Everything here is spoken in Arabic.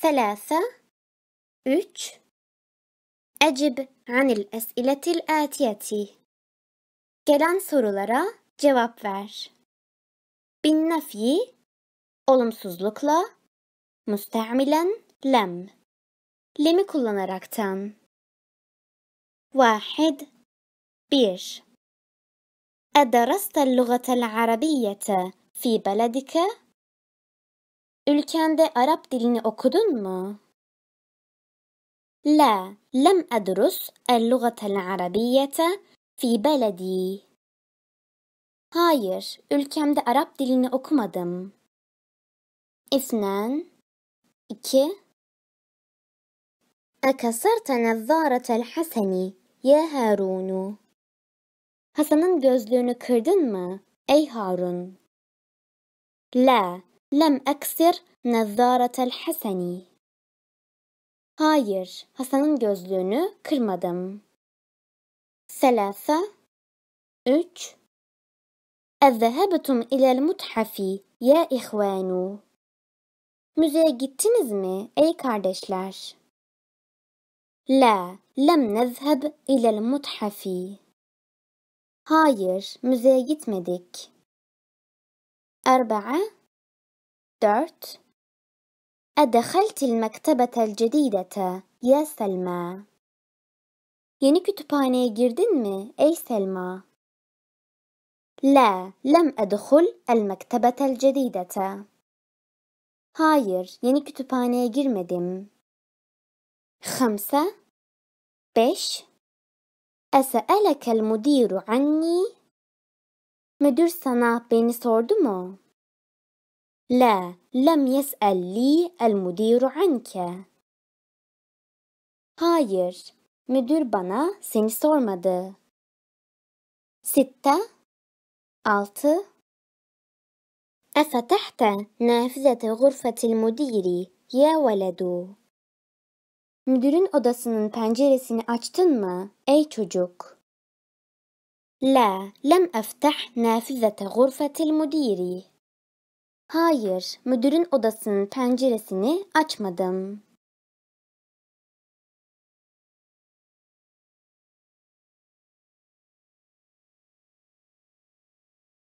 ثلاثة üç أجب عن الأسئلة الآتية Gelen sorulara cevap ver. Bin olumsuzlukla müstehmilen lem lemi kullanaraktan. واحد bir أدرست اللغة العربية في بلدك؟ Ülkende Arap dilini okudun mu? لا لم أدرس اللغة العربية في بلدي. Hayır, ülkemde Arap dilini okumadım. اثنان iki أكسرت نظارة الحسن يا هارون Hasan'ın gözlüğünü kırdın mı ey Harun? لا لم أكسر نظارة الحسني. Hayır, Hasan'ın gözlüğünü kırmadım. Selasa, üç. اذهبتم إلى المتحف يا إخوان. Müzeye gittiniz mi ey kardeşler? La, lem nezheb ilel muthafi. Hayır, müzeye gitmedik. Erba'a, dirt. أدخلت المكتبة الجديدة يا سلمى. Yeni كتباني girdin مي أي سلمى؟ لا لم أدخل المكتبة الجديدة. هاير yeni كتباني girmedim. خمسة beş أسألك المدير عني مدير سنا beni sordu لا لم يسأل لي المدير عنك. Hayır, مدير بنا سين sormadı. ستة ألت أفتحت نافذة غرفة المدير يا ولد؟ Müdürün odasının penceresini açtın mı ey çocuk? لا لم أفتح نافذة غرفة المدير Hayır, müdürün odasının penceresini açmadım.